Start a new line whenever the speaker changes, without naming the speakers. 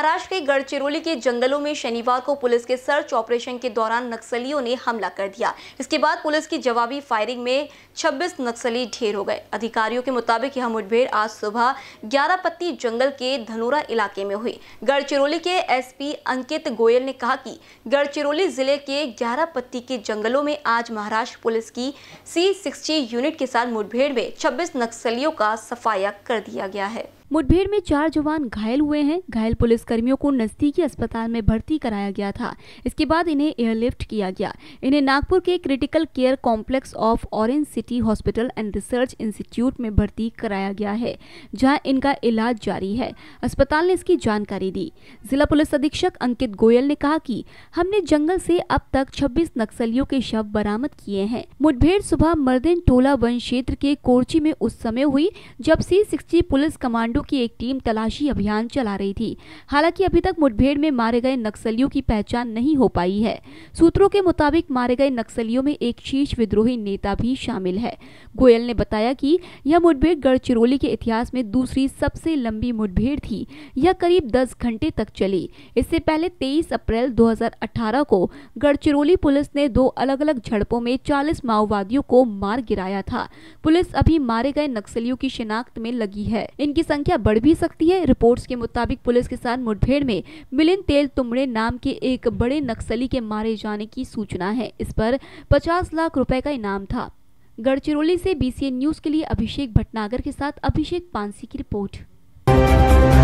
महाराष्ट्र के गढ़चिरौली के जंगलों में शनिवार को पुलिस के सर्च ऑपरेशन के दौरान नक्सलियों ने हमला कर दिया इसके बाद पुलिस की जवाबी फायरिंग में 26 नक्सली ढेर हो गए अधिकारियों के मुताबिक यह मुठभेड़ आज सुबह ग्यारह पत्ती जंगल के धनोरा इलाके में हुई गढ़चिरौली के एसपी अंकित गोयल ने कहा कि गढ़चिरौली जिले के ग्यारह पत्ती के जंगलों में आज महाराष्ट्र पुलिस की सी यूनिट के साथ मुठभेड़ में छब्बीस नक्सलियों का सफाया कर दिया गया है मुठभेड़ में चार जवान घायल हुए हैं घायल पुलिसकर्मियों को नजदीकी अस्पताल में भर्ती कराया गया था इसके बाद इन्हें एयरलिफ्ट किया गया इन्हें नागपुर के critical care complex of Orange City Hospital and Research Institute में भर्ती कराया गया है जहाँ इनका इलाज जारी है अस्पताल ने इसकी जानकारी दी जिला पुलिस अधीक्षक अंकित गोयल ने कहा की हमने जंगल से अब तक छब्बीस नक्सलियों के शव बरामद किए हैं मुठभेड़ सुबह मर्दिन टोला वन क्षेत्र के कोर्ची में उस समय हुई जब C sixty police commando commando की एक टीम तलाशी अभियान चला रही थी हालांकि अभी तक मुठभेड़ में मारे गए नक्सलियों की पहचान नहीं हो पाई है सूत्रों के मुताबिक मारे गए नक्सलियों में एक शीर्ष विद्रोही नेता भी शामिल है गोयल ने बताया कि यह मुठभेड़ गढ़चिरौली के इतिहास में दूसरी सबसे लंबी मुठभेड़ थी यह करीब दस घंटे तक चली इससे पहले तेईस अप्रैल दो को गढ़चिरौली पुलिस ने दो अलग अलग झड़पों में चालीस माओवादियों को मार गिराया था पुलिस अभी मारे गए नक्सलियों की शिनाख्त में लगी है इनकी संख्या संख्या बढ़ भी सकती है रिपोर्ट्स के मुताबिक पुलिस के साथ मुठभेड़ में मिलिन तेल तुमड़े नाम के एक बड़े नक्सली के मारे जाने की सूचना है इस पर पचास लाख रुपए का इनाम था गढ़चिरौली से बीसीएन न्यूज के लिए अभिषेक भटनागर के साथ अभिषेक पानसी की रिपोर्ट